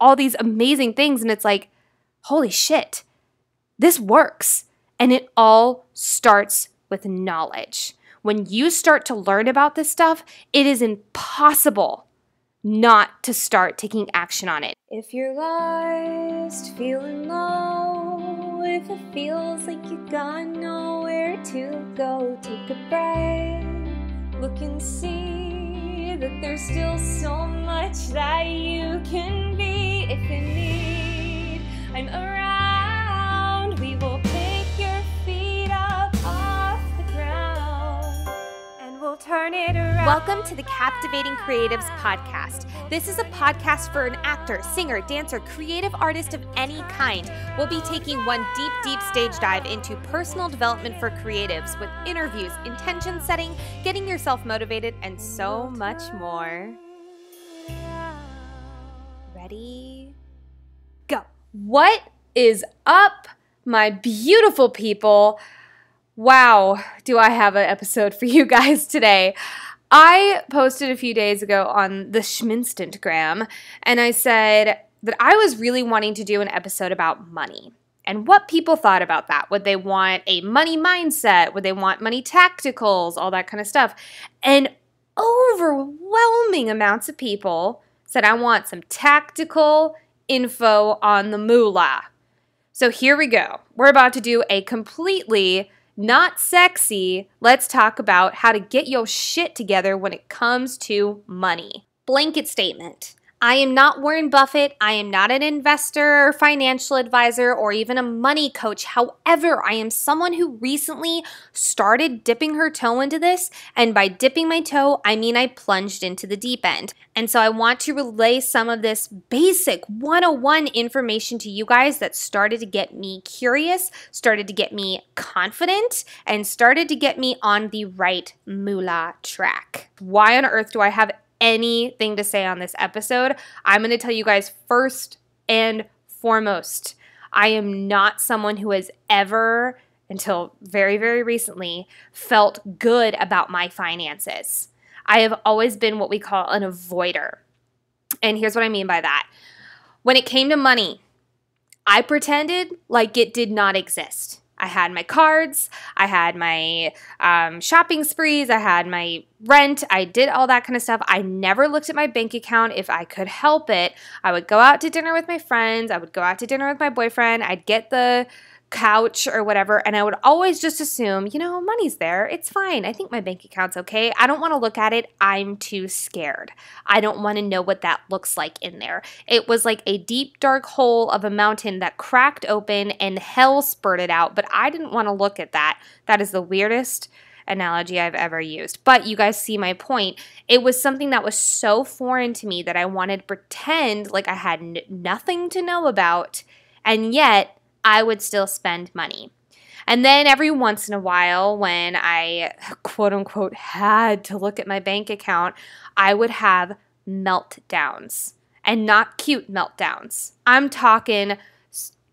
all these amazing things. And it's like, holy shit, this works. And it all starts with knowledge. When you start to learn about this stuff, it is impossible not to start taking action on it. If you're lost, feeling low, if it feels like you got nowhere to go, take a breath, look and see that there's still so much that you can if in need I'm around. We will pick your feet up off the ground and we'll turn it around. Welcome to the Captivating Creatives podcast. This is a podcast for an actor, singer, dancer, creative artist of any kind. We'll be taking one deep, deep stage dive into personal development for creatives with interviews, intention setting, getting yourself motivated, and so much more ready? What is up, my beautiful people? Wow, do I have an episode for you guys today? I posted a few days ago on the Schminstantgram and I said that I was really wanting to do an episode about money and what people thought about that. Would they want a money mindset? Would they want money tacticals? All that kind of stuff. And overwhelming amounts of people said, I want some tactical info on the moolah. So here we go. We're about to do a completely not sexy, let's talk about how to get your shit together when it comes to money. Blanket statement I am not Warren Buffett. I am not an investor, financial advisor, or even a money coach. However, I am someone who recently started dipping her toe into this. And by dipping my toe, I mean I plunged into the deep end. And so I want to relay some of this basic 101 information to you guys that started to get me curious, started to get me confident, and started to get me on the right moolah track. Why on earth do I have anything to say on this episode. I'm going to tell you guys first and foremost, I am not someone who has ever, until very, very recently, felt good about my finances. I have always been what we call an avoider. And here's what I mean by that. When it came to money, I pretended like it did not exist. I had my cards, I had my um, shopping sprees, I had my rent, I did all that kind of stuff. I never looked at my bank account if I could help it. I would go out to dinner with my friends, I would go out to dinner with my boyfriend, I'd get the couch or whatever, and I would always just assume, you know, money's there. It's fine. I think my bank account's okay. I don't want to look at it. I'm too scared. I don't want to know what that looks like in there. It was like a deep, dark hole of a mountain that cracked open and hell spurted out, but I didn't want to look at that. That is the weirdest analogy I've ever used. But you guys see my point. It was something that was so foreign to me that I wanted to pretend like I had nothing to know about. And yet, I would still spend money. And then every once in a while, when I quote unquote had to look at my bank account, I would have meltdowns and not cute meltdowns. I'm talking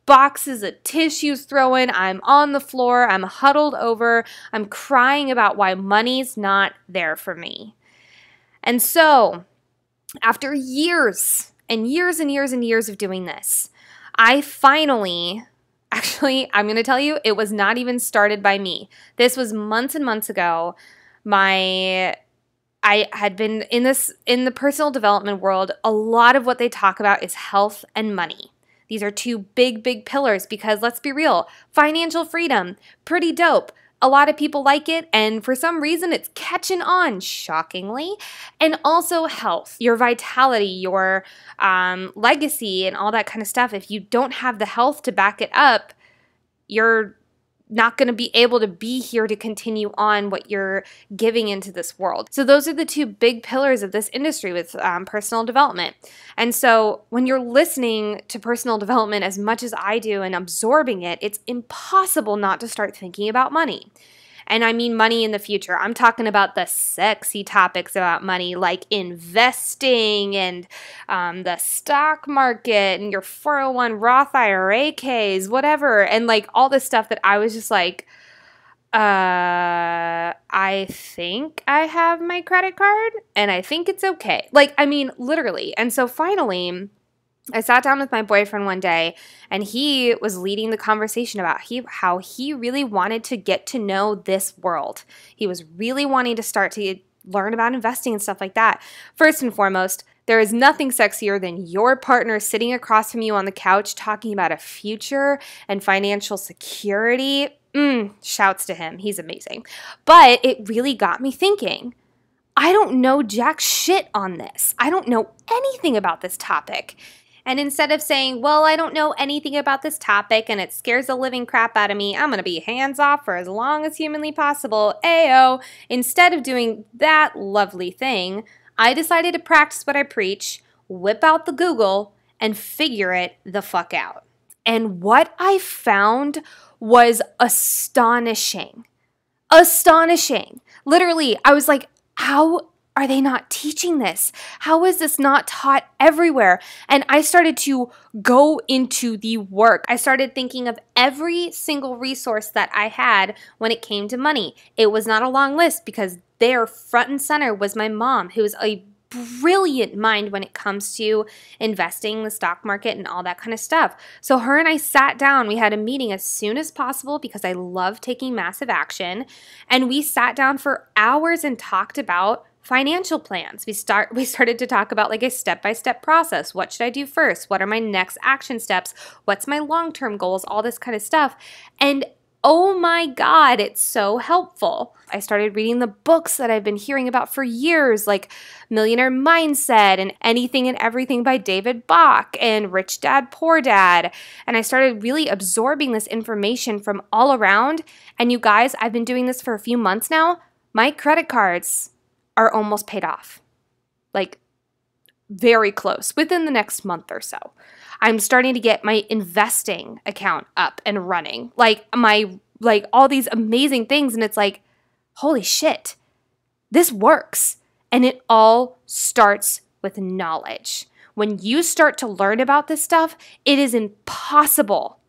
boxes of tissues thrown, I'm on the floor, I'm huddled over, I'm crying about why money's not there for me. And so, after years and years and years and years of doing this, I finally Actually, I'm going to tell you, it was not even started by me. This was months and months ago. My I had been in this in the personal development world, a lot of what they talk about is health and money. These are two big big pillars because let's be real, financial freedom, pretty dope, a lot of people like it, and for some reason, it's catching on, shockingly. And also, health, your vitality, your um, legacy, and all that kind of stuff. If you don't have the health to back it up, you're not going to be able to be here to continue on what you're giving into this world. So, those are the two big pillars of this industry with um, personal development. And so, when you're listening to personal development as much as I do and absorbing it, it's impossible not to start thinking about money. And I mean money in the future. I'm talking about the sexy topics about money, like investing and um, the stock market and your 401 Roth IRA Ks, whatever. And like all this stuff that I was just like, uh, I think I have my credit card and I think it's okay. Like, I mean, literally. And so finally, I sat down with my boyfriend one day and he was leading the conversation about he, how he really wanted to get to know this world. He was really wanting to start to learn about investing and stuff like that. First and foremost, there is nothing sexier than your partner sitting across from you on the couch talking about a future and financial security. Mm, shouts to him. He's amazing. But it really got me thinking. I don't know jack shit on this. I don't know anything about this topic. And instead of saying, well, I don't know anything about this topic and it scares the living crap out of me, I'm going to be hands off for as long as humanly possible, AO, instead of doing that lovely thing, I decided to practice what I preach, whip out the Google, and figure it the fuck out. And what I found was astonishing. Astonishing. Literally, I was like, how are they not teaching this? How is this not taught everywhere? And I started to go into the work. I started thinking of every single resource that I had when it came to money. It was not a long list because there, front and center, was my mom, who is a brilliant mind when it comes to investing, the stock market, and all that kind of stuff. So, her and I sat down. We had a meeting as soon as possible because I love taking massive action. And we sat down for hours and talked about financial plans. We start we started to talk about like a step-by-step process. What should I do first? What are my next action steps? What's my long-term goals? All this kind of stuff. And oh my god, it's so helpful. I started reading the books that I've been hearing about for years, like Millionaire Mindset and Anything and Everything by David Bach and Rich Dad Poor Dad. And I started really absorbing this information from all around. And you guys, I've been doing this for a few months now. My credit cards are almost paid off. Like, very close within the next month or so. I'm starting to get my investing account up and running. Like my like all these amazing things and it's like holy shit. This works. And it all starts with knowledge. When you start to learn about this stuff, it is impossible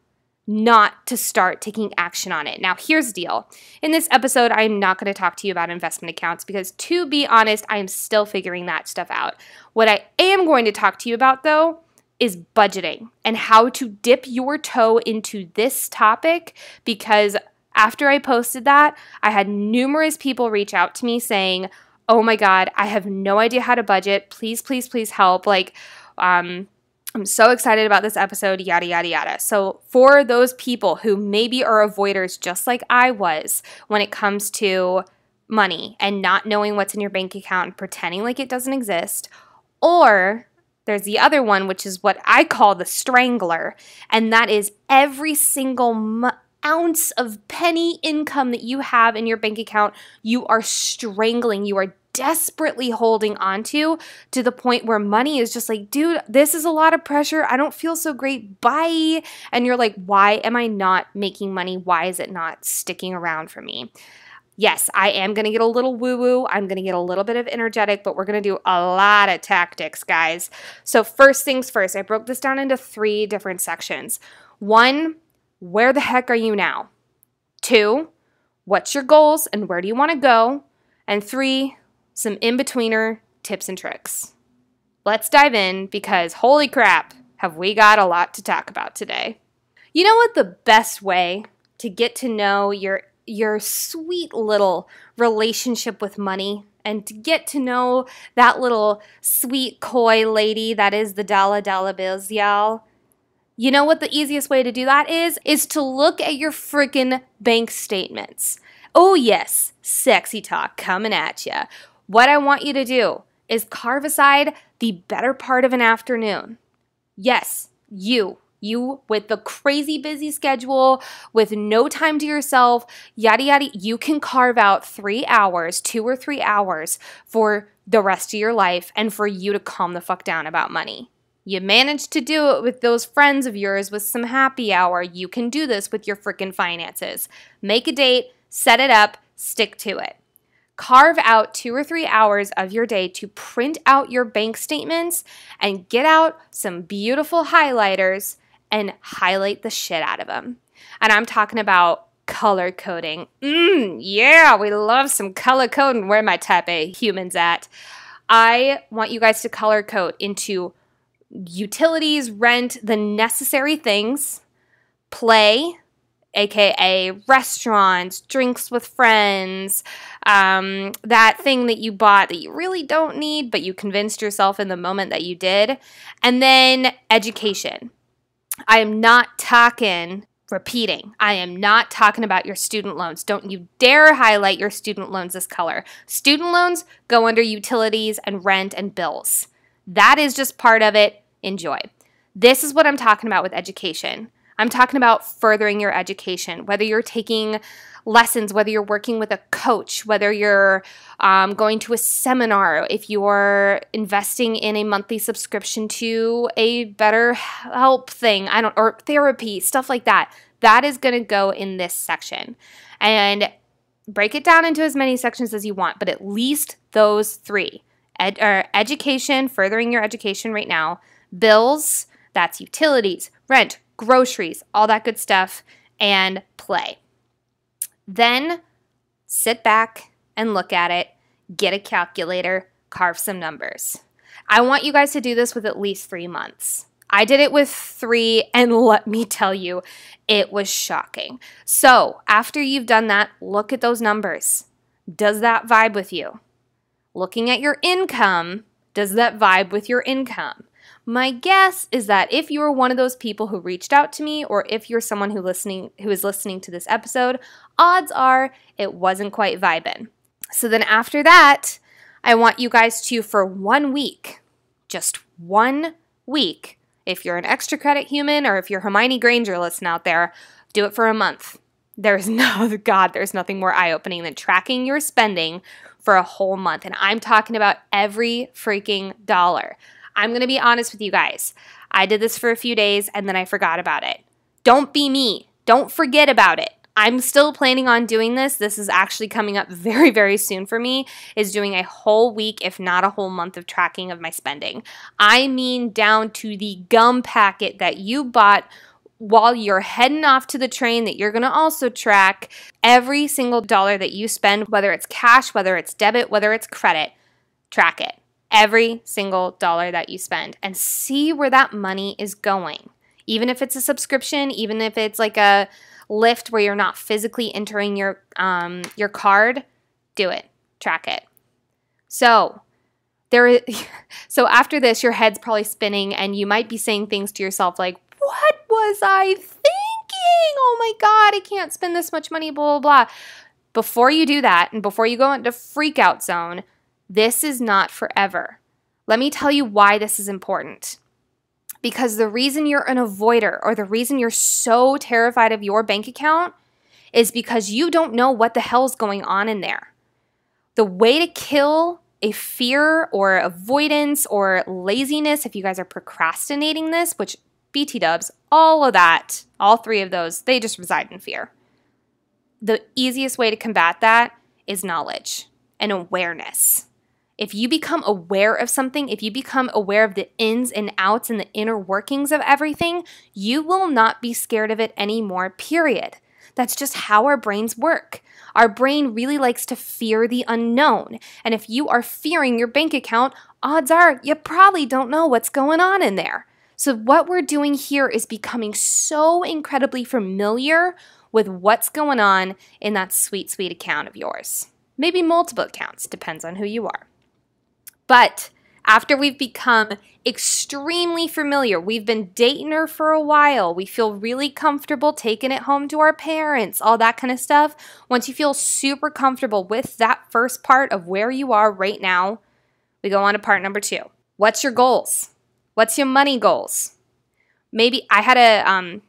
not to start taking action on it. Now, here's the deal. In this episode, I'm not going to talk to you about investment accounts because, to be honest, I am still figuring that stuff out. What I am going to talk to you about, though, is budgeting and how to dip your toe into this topic because after I posted that, I had numerous people reach out to me saying, Oh my God, I have no idea how to budget. Please, please, please help. Like, um, I'm so excited about this episode, yada, yada, yada. So, for those people who maybe are avoiders, just like I was, when it comes to money and not knowing what's in your bank account and pretending like it doesn't exist, or there's the other one, which is what I call the strangler, and that is every single month ounce of penny income that you have in your bank account, you are strangling, you are desperately holding on to to the point where money is just like, dude, this is a lot of pressure. I don't feel so great. Bye. And you're like, why am I not making money? Why is it not sticking around for me? Yes, I am going to get a little woo woo. I'm going to get a little bit of energetic, but we're going to do a lot of tactics, guys. So, first things first, I broke this down into three different sections. One, where the heck are you now? Two, what's your goals and where do you want to go? And three, some in betweener tips and tricks. Let's dive in because holy crap, have we got a lot to talk about today. You know what the best way to get to know your your sweet little relationship with money and to get to know that little sweet coy lady that is the dollar dollar bills, y'all. You know what the easiest way to do that is? Is to look at your freaking bank statements. Oh yes, sexy talk coming at ya. What I want you to do is carve aside the better part of an afternoon. Yes, you, you with the crazy busy schedule, with no time to yourself, yada yada, you can carve out three hours, two or three hours for the rest of your life and for you to calm the fuck down about money. You managed to do it with those friends of yours with some happy hour. You can do this with your freaking finances. Make a date, set it up, stick to it carve out two or three hours of your day to print out your bank statements and get out some beautiful highlighters and highlight the shit out of them. And I'm talking about color coding. Mmm, yeah, we love some color coding. Where my type A humans at? I want you guys to color code into utilities, rent, the necessary things, play, aka restaurants, drinks with friends, um, that thing that you bought that you really don't need, but you convinced yourself in the moment that you did. And then education. I am not talking repeating. I am not talking about your student loans. Don't you dare highlight your student loans this color. Student loans go under utilities and rent and bills. That is just part of it. Enjoy. This is what I'm talking about with education. I'm talking about furthering your education, whether you're taking lessons, whether you're working with a coach, whether you're um, going to a seminar, if you're investing in a monthly subscription to a better help thing, I don't, or therapy, stuff like that. That is going to go in this section. And break it down into as many sections as you want, but at least those three Ed, or education, furthering your education right now, bills, that's utilities, rent, groceries, all that good stuff, and play. Then sit back and look at it, get a calculator, carve some numbers. I want you guys to do this with at least three months. I did it with three, and let me tell you, it was shocking. So, after you've done that, look at those numbers. Does that vibe with you? Looking at your income, does that vibe with your income? My guess is that if you're one of those people who reached out to me or if you're someone who listening who is listening to this episode, odds are it wasn't quite vibin'. So then after that, I want you guys to for one week, just one week, if you're an extra credit human or if you're Hermione Granger listening out there, do it for a month. There's no god, there's nothing more eye-opening than tracking your spending for a whole month. And I'm talking about every freaking dollar. I'm going to be honest with you guys. I did this for a few days and then I forgot about it. Don't be me. Don't forget about it. I'm still planning on doing this. This is actually coming up very, very soon for me, is doing a whole week, if not a whole month of tracking of my spending. I mean down to the gum packet that you bought while you're heading off to the train that you're going to also track every single dollar that you spend, whether it's cash, whether it's debit, whether it's credit, track it every single dollar that you spend and see where that money is going. Even if it's a subscription, even if it's like a lift where you're not physically entering your um, your card, do it. Track it. So there, so after this, your head's probably spinning, and you might be saying things to yourself like, "What was I thinking? Oh my god, I can't spend this much money." Blah blah blah. Before you do that, and before you go into freak out zone, this is not forever. Let me tell you why this is important. Because the reason you're an avoider or the reason you're so terrified of your bank account is because you don't know what the hell's going on in there. The way to kill a fear or avoidance or laziness, if you guys are procrastinating this, which BT dubs, all of that, all three of those, they just reside in fear. The easiest way to combat that is knowledge and awareness. If you become aware of something, if you become aware of the ins and outs and the inner workings of everything, you will not be scared of it anymore, period. That's just how our brains work. Our brain really likes to fear the unknown. And if you are fearing your bank account, odds are you probably don't know what's going on in there. So, what we're doing here is becoming so incredibly familiar with what's going on in that sweet, sweet account of yours. Maybe multiple accounts, depends on who you are. But after we've become extremely familiar, we've been dating her for a while, we feel really comfortable taking it home to our parents, all that kind of stuff. Once you feel super comfortable with that first part of where you are right now, we go on to part number two. What's your goals? What's your money goals? Maybe I had a um,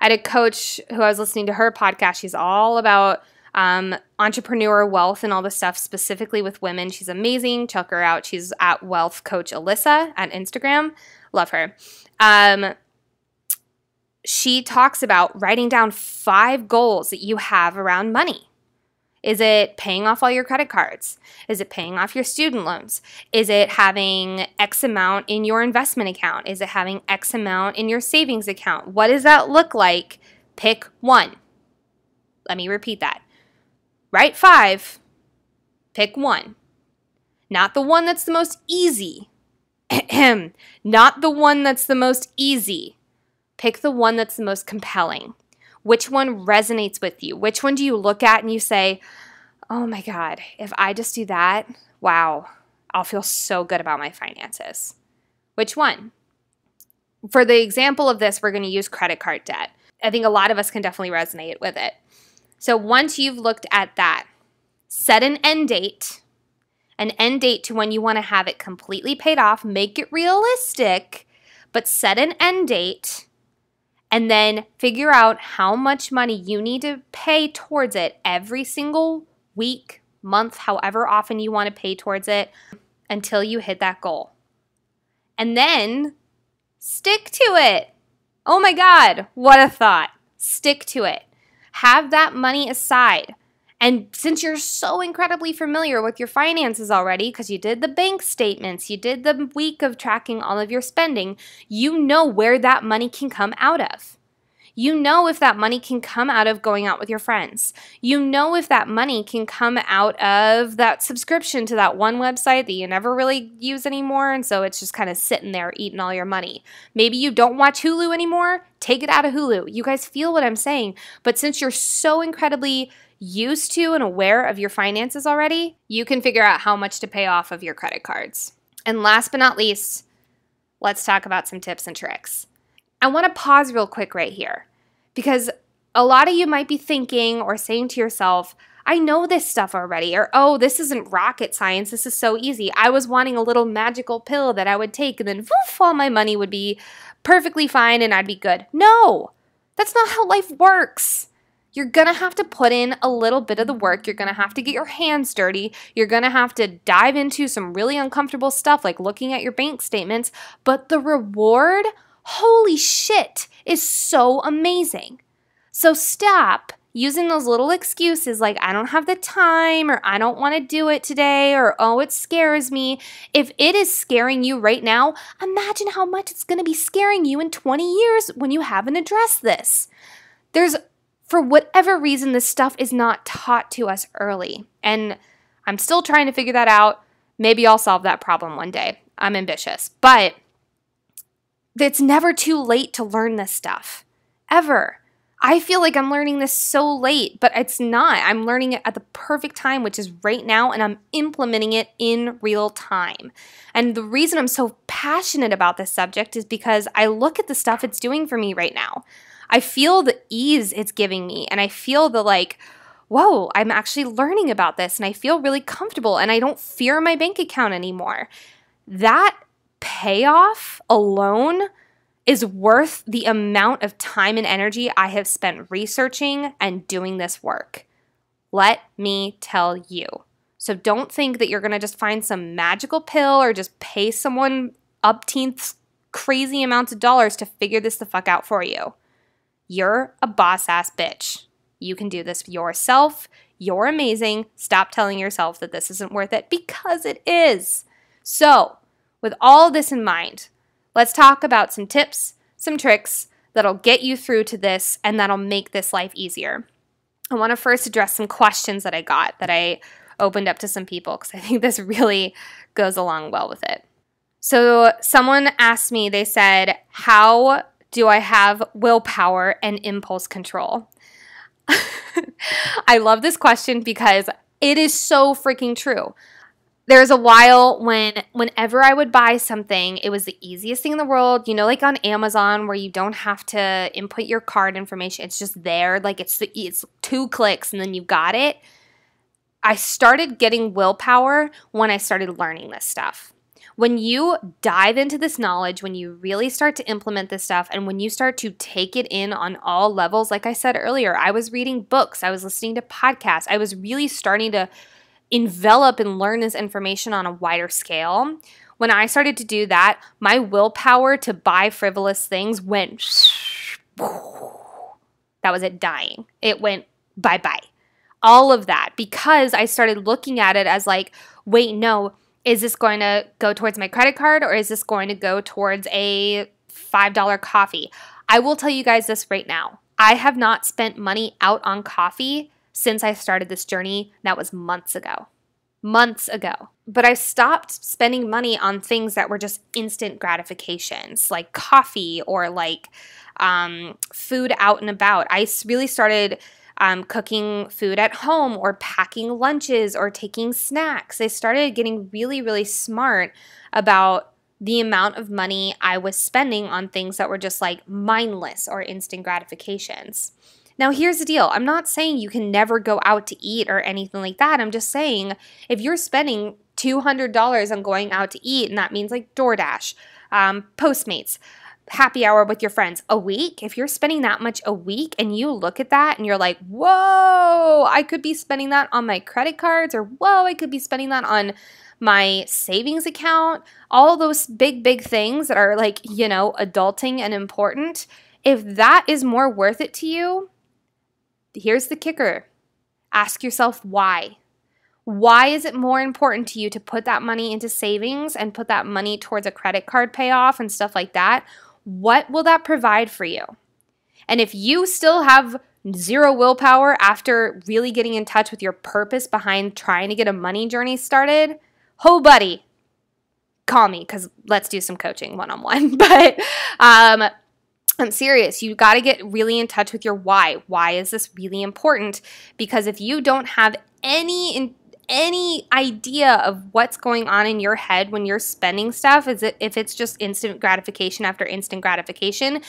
I had a coach who I was listening to her podcast. She's all about um, entrepreneur wealth and all the stuff specifically with women. She's amazing. Check her out. She's at Wealth Coach Alyssa at Instagram. Love her. Um, she talks about writing down five goals that you have around money. Is it paying off all your credit cards? Is it paying off your student loans? Is it having X amount in your investment account? Is it having X amount in your savings account? What does that look like? Pick one. Let me repeat that. Write five, pick one. Not the one that's the most easy. Not the one that's the most easy. Pick the one that's the most compelling. Which one resonates with you? Which one do you look at and you say, oh my God, if I just do that, wow, I'll feel so good about my finances? Which one? For the example of this, we're going to use credit card debt. I think a lot of us can definitely resonate with it. So once you've looked at that, set an end date, an end date to when you want to have it completely paid off. Make it realistic, but set an end date and then figure out how much money you need to pay towards it every single week, month, however often you want to pay towards it until you hit that goal. And then stick to it. Oh my God, what a thought. Stick to it. Have that money aside. And since you're so incredibly familiar with your finances already, because you did the bank statements, you did the week of tracking all of your spending, you know where that money can come out of. You know if that money can come out of going out with your friends. You know if that money can come out of that subscription to that one website that you never really use anymore. And so it's just kind of sitting there eating all your money. Maybe you don't watch Hulu anymore. Take it out of Hulu. You guys feel what I'm saying. But since you're so incredibly used to and aware of your finances already, you can figure out how much to pay off of your credit cards. And last but not least, let's talk about some tips and tricks. I want to pause real quick right here because a lot of you might be thinking or saying to yourself, I know this stuff already, or oh, this isn't rocket science. This is so easy. I was wanting a little magical pill that I would take, and then woof, all my money would be perfectly fine and I'd be good. No, that's not how life works. You're gonna have to put in a little bit of the work. You're gonna have to get your hands dirty. You're gonna have to dive into some really uncomfortable stuff like looking at your bank statements, but the reward holy shit is so amazing. So stop using those little excuses like, I don't have the time, or I don't want to do it today, or oh, it scares me. If it is scaring you right now, imagine how much it's going to be scaring you in 20 years when you haven't addressed this. There's, for whatever reason, this stuff is not taught to us early. And I'm still trying to figure that out. Maybe I'll solve that problem one day. I'm ambitious. But it's never too late to learn this stuff, ever. I feel like I'm learning this so late, but it's not. I'm learning it at the perfect time, which is right now, and I'm implementing it in real time. And the reason I'm so passionate about this subject is because I look at the stuff it's doing for me right now. I feel the ease it's giving me, and I feel the like, whoa, I'm actually learning about this, and I feel really comfortable, and I don't fear my bank account anymore. That payoff alone is worth the amount of time and energy I have spent researching and doing this work. Let me tell you. So don't think that you're going to just find some magical pill or just pay someone upteenth crazy amounts of dollars to figure this the fuck out for you. You're a boss ass bitch. You can do this yourself. You're amazing. Stop telling yourself that this isn't worth it because it is. So, with all this in mind, let's talk about some tips, some tricks that'll get you through to this and that'll make this life easier. I want to first address some questions that I got that I opened up to some people because I think this really goes along well with it. So, someone asked me, they said, How do I have willpower and impulse control? I love this question because it is so freaking true. There's a while when whenever I would buy something, it was the easiest thing in the world. You know, like on Amazon where you don't have to input your card information. It's just there. Like it's the, it's two clicks and then you got it. I started getting willpower when I started learning this stuff. When you dive into this knowledge, when you really start to implement this stuff, and when you start to take it in on all levels, like I said earlier, I was reading books, I was listening to podcasts, I was really starting to envelop and learn this information on a wider scale. When I started to do that, my willpower to buy frivolous things went that was it dying. It went bye bye. All of that because I started looking at it as like, wait, no, is this going to go towards my credit card or is this going to go towards a $5 coffee? I will tell you guys this right now. I have not spent money out on coffee since I started this journey. That was months ago. Months ago. But I stopped spending money on things that were just instant gratifications, like coffee or like um, food out and about. I really started um, cooking food at home or packing lunches or taking snacks. I started getting really, really smart about the amount of money I was spending on things that were just like mindless or instant gratifications. Now, here's the deal I'm not saying you can never go out to eat or anything like that. I'm just saying if you're spending $200 on going out to eat, and that means like DoorDash, um, Postmates, happy hour with your friends a week, if you're spending that much a week and you look at that and you're like, whoa, I could be spending that on my credit cards, or whoa, I could be spending that on my savings account, all those big, big things that are like, you know, adulting and important. If that is more worth it to you, here's the kicker ask yourself why. Why is it more important to you to put that money into savings and put that money towards a credit card payoff and stuff like that? What will that provide for you? And if you still have zero willpower after really getting in touch with your purpose behind trying to get a money journey started, ho, buddy, call me because let's do some coaching one on one. But um, I'm serious. You got to get really in touch with your why. Why is this really important? Because if you don't have any in, any idea of what's going on in your head when you're spending stuff, is it, if it's just instant gratification after instant gratification,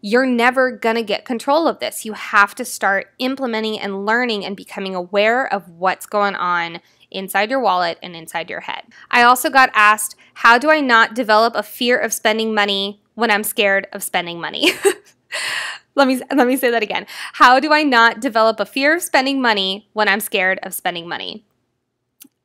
you're never going to get control of this. You have to start implementing and learning and becoming aware of what's going on inside your wallet and inside your head. I also got asked, how do I not develop a fear of spending money when I'm scared of spending money. let me let me say that again. How do I not develop a fear of spending money when I'm scared of spending money?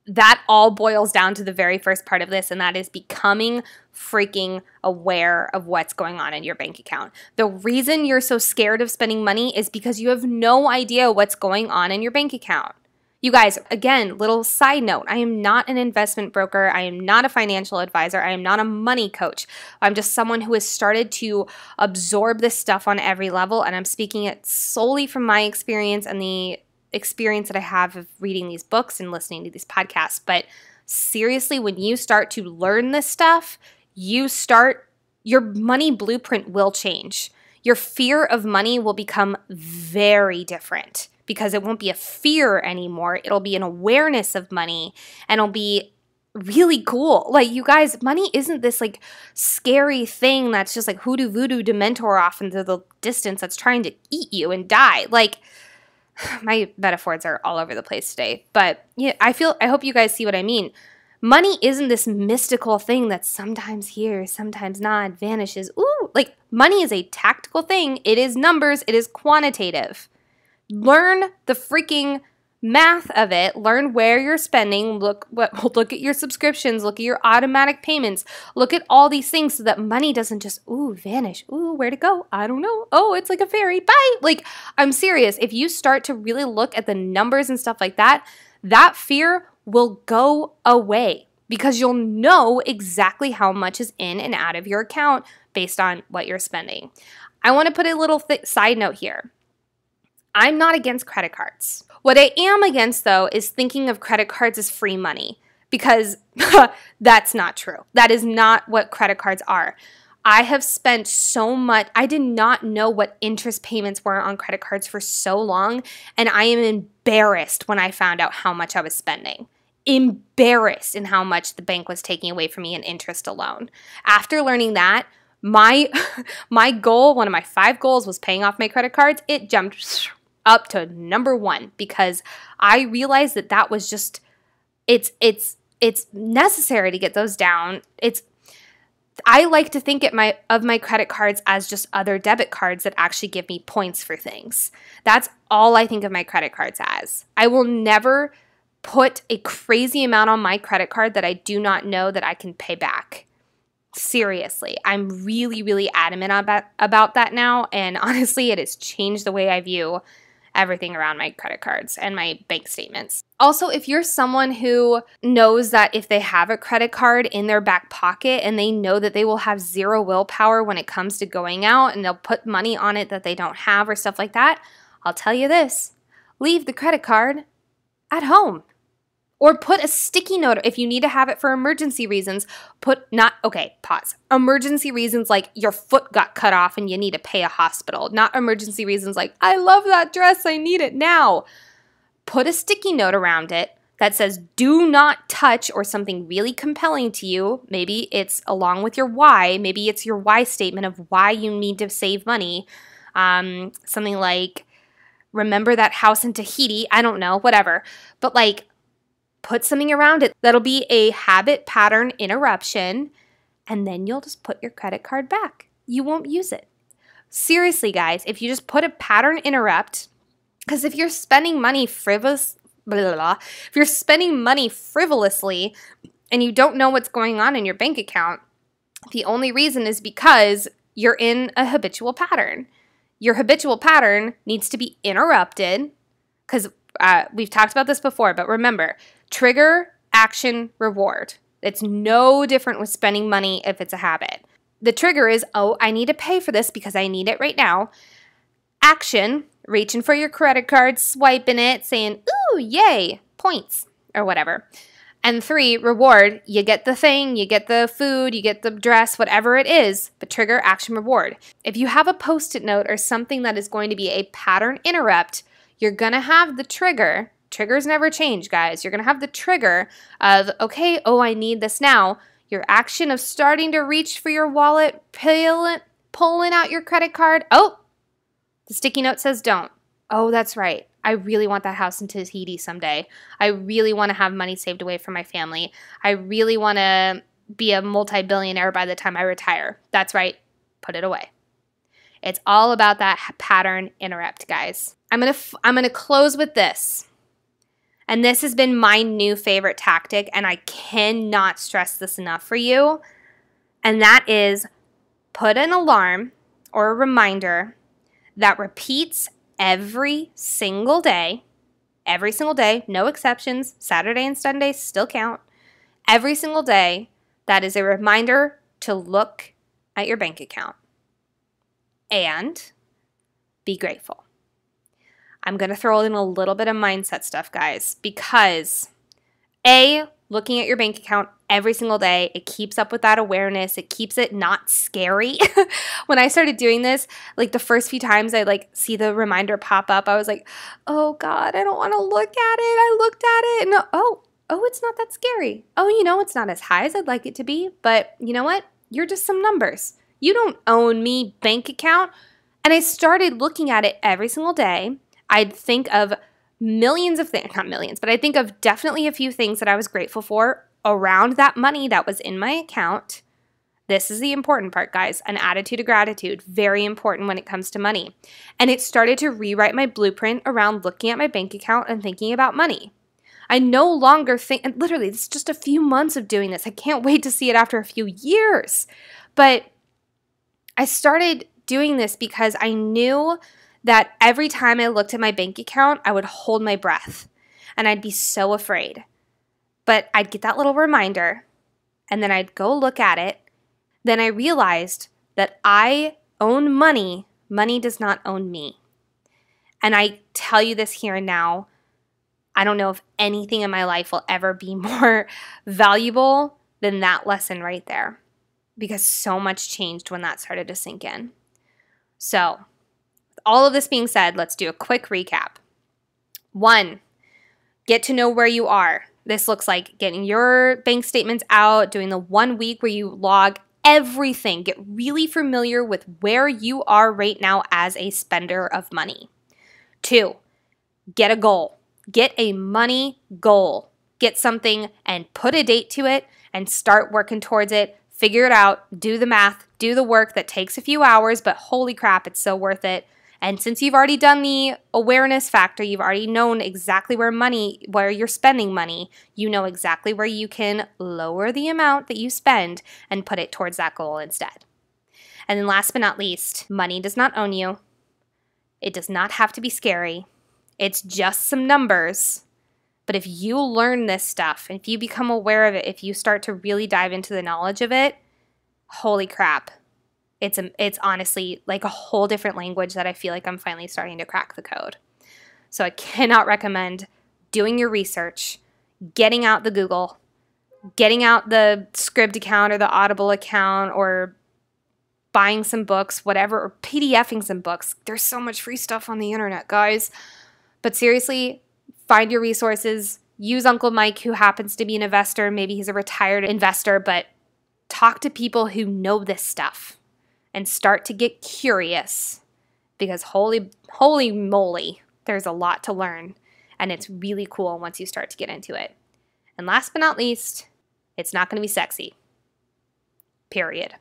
That all boils down to the very first part of this and that is becoming freaking aware of what's going on in your bank account. The reason you're so scared of spending money is because you have no idea what's going on in your bank account. You guys, again, little side note I am not an investment broker. I am not a financial advisor. I am not a money coach. I'm just someone who has started to absorb this stuff on every level. And I'm speaking it solely from my experience and the experience that I have of reading these books and listening to these podcasts. But seriously, when you start to learn this stuff, you start, your money blueprint will change. Your fear of money will become very different because it won't be a fear anymore. It'll be an awareness of money and it'll be really cool. Like, you guys, money isn't this like scary thing that's just like hoodoo voodoo dementor off into the distance that's trying to eat you and die. Like, my metaphors are all over the place today, but yeah, I feel I hope you guys see what I mean. Money isn't this mystical thing that's sometimes here, sometimes not, vanishes. Ooh, like money is a tactical thing. It is numbers, it is quantitative. Learn the freaking math of it learn where you're spending look what look at your subscriptions look at your automatic payments look at all these things so that money doesn't just ooh vanish ooh where to go i don't know oh it's like a fairy bye like i'm serious if you start to really look at the numbers and stuff like that that fear will go away because you'll know exactly how much is in and out of your account based on what you're spending i want to put a little side note here I'm not against credit cards. What I am against, though, is thinking of credit cards as free money because that's not true. That is not what credit cards are. I have spent so much, I did not know what interest payments were on credit cards for so long, and I am embarrassed when I found out how much I was spending. Embarrassed in how much the bank was taking away from me in interest alone. After learning that, my my goal, one of my five goals was paying off my credit cards. It jumped up to number 1 because I realized that that was just it's it's it's necessary to get those down. It's I like to think my, of my credit cards as just other debit cards that actually give me points for things. That's all I think of my credit cards as. I will never put a crazy amount on my credit card that I do not know that I can pay back. Seriously, I'm really, really adamant about, about that now. And honestly, it has changed the way I view everything around my credit cards and my bank statements. Also, if you're someone who knows that if they have a credit card in their back pocket and they know that they will have zero willpower when it comes to going out and they'll put money on it that they don't have or stuff like that, I'll tell you this leave the credit card at home. Or put a sticky note if you need to have it for emergency reasons. Put not, okay, pause. Emergency reasons like your foot got cut off and you need to pay a hospital, not emergency reasons like, I love that dress, I need it now. Put a sticky note around it that says, do not touch, or something really compelling to you. Maybe it's along with your why, maybe it's your why statement of why you need to save money. Um, something like, remember that house in Tahiti, I don't know, whatever. But like, put something around it that'll be a habit pattern interruption, and then you'll just put your credit card back. You won't use it. Seriously, guys, if you just put a pattern interrupt, because if you're spending money frivolous, blah, blah, blah, if you're spending money frivolously and you don't know what's going on in your bank account, the only reason is because you're in a habitual pattern. Your habitual pattern needs to be interrupted because uh, we've talked about this before, but remember trigger, action, reward. It's no different with spending money if it's a habit. The trigger is, oh, I need to pay for this because I need it right now. Action, reaching for your credit card, swiping it, saying, ooh, yay, points, or whatever. And three, reward. You get the thing, you get the food, you get the dress, whatever it is, but trigger action reward. If you have a post it note or something that is going to be a pattern interrupt, you're going to have the trigger. Triggers never change, guys. You're going to have the trigger of, okay, oh, I need this now. Your action of starting to reach for your wallet, pulling, pulling out your credit card. Oh, the sticky note says don't. Oh, that's right. I really want that house in Tahiti someday. I really want to have money saved away for my family. I really want to be a multi billionaire by the time I retire. That's right. Put it away. It's all about that pattern interrupt, guys. I'm going to I'm going to close with this. And this has been my new favorite tactic and I cannot stress this enough for you. And that is put an alarm or a reminder that repeats every single day. Every single day, no exceptions. Saturday and Sunday still count. Every single day, that is a reminder to look at your bank account and be grateful. I'm going to throw in a little bit of mindset stuff, guys, because A, looking at your bank account every single day, it keeps up with that awareness. It keeps it not scary. when I started doing this, like the first few times I like see the reminder pop up, I was like, "Oh god, I don't want to look at it. I looked at it and oh, oh, it's not that scary. Oh, you know, it's not as high as I'd like it to be, but you know what? You're just some numbers. You don't own me bank account. And I started looking at it every single day. I'd think of millions of things, not millions, but I think of definitely a few things that I was grateful for around that money that was in my account. This is the important part, guys an attitude of gratitude, very important when it comes to money. And it started to rewrite my blueprint around looking at my bank account and thinking about money. I no longer think, and literally, it's just a few months of doing this. I can't wait to see it after a few years. But I started doing this because I knew that every time I looked at my bank account, I would hold my breath and I'd be so afraid. But I'd get that little reminder and then I'd go look at it. Then I realized that I own money, money does not own me. And I tell you this here and now. I don't know if anything in my life will ever be more valuable than that lesson right there because so much changed when that started to sink in. So, all of this being said, let's do a quick recap. One, get to know where you are. This looks like getting your bank statements out, doing the one week where you log everything. Get really familiar with where you are right now as a spender of money. Two, get a goal. Get a money goal. Get something and put a date to it and start working towards it figure it out, do the math, do the work that takes a few hours, but holy crap, it's so worth it. And since you've already done the awareness factor, you've already known exactly where money, where you're spending money, you know exactly where you can lower the amount that you spend and put it towards that goal instead. And then last but not least, money does not own you. It does not have to be scary. It's just some numbers but if you learn this stuff, if you become aware of it, if you start to really dive into the knowledge of it, holy crap. It's a, um, it's honestly like a whole different language that I feel like I'm finally starting to crack the code. So I cannot recommend doing your research, getting out the Google, getting out the Scribd account or the Audible account or buying some books, whatever, or PDFing some books. There's so much free stuff on the internet, guys. But seriously, find your resources, use Uncle Mike, who happens to be an investor. Maybe he's a retired investor, but talk to people who know this stuff and start to get curious because holy, holy moly, there's a lot to learn. And it's really cool once you start to get into it. And last but not least, it's not going to be sexy. Period.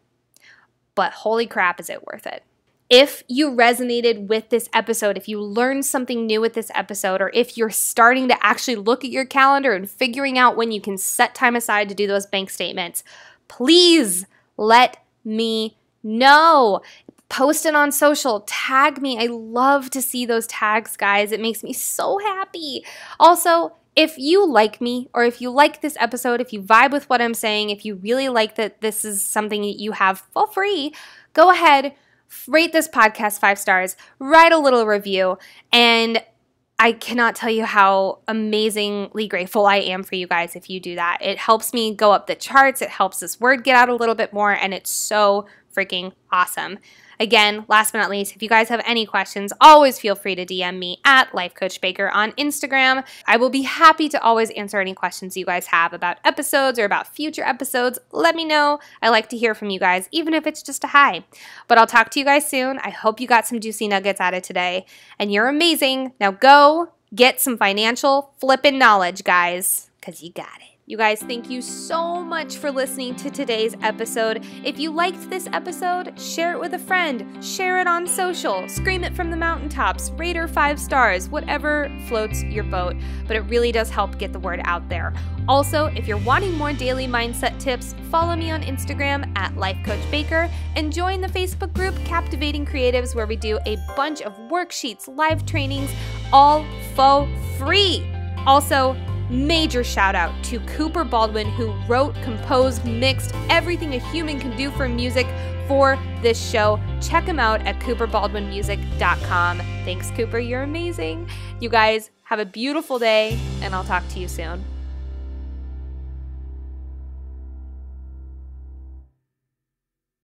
But holy crap, is it worth it? If you resonated with this episode, if you learned something new with this episode, or if you're starting to actually look at your calendar and figuring out when you can set time aside to do those bank statements, please let me know. Post it on social, tag me. I love to see those tags, guys. It makes me so happy. Also, if you like me or if you like this episode, if you vibe with what I'm saying, if you really like that this is something that you have for free, go ahead rate this podcast five stars, write a little review, and I cannot tell you how amazingly grateful I am for you guys if you do that. It helps me go up the charts, it helps this word get out a little bit more, and it's so freaking awesome. Again, last but not least, if you guys have any questions, always feel free to DM me at Life Coach Baker on Instagram. I will be happy to always answer any questions you guys have about episodes or about future episodes. Let me know. I like to hear from you guys, even if it's just a hi. But I'll talk to you guys soon. I hope you got some juicy nuggets out of today, and you're amazing. Now go get some financial flipping knowledge, guys, because you got it. You guys, thank you so much for listening to today's episode. If you liked this episode, share it with a friend, share it on social, scream it from the mountaintops, rate her five stars, whatever floats your boat. But it really does help get the word out there. Also, if you're wanting more daily mindset tips, follow me on Instagram at Life Coach Baker and join the Facebook group Captivating Creatives, where we do a bunch of worksheets, live trainings, all for free. Also, Major shout out to Cooper Baldwin, who wrote, composed, mixed everything a human can do for music for this show. Check him out at cooperbaldwinmusic.com. Thanks, Cooper. You're amazing. You guys have a beautiful day, and I'll talk to you soon.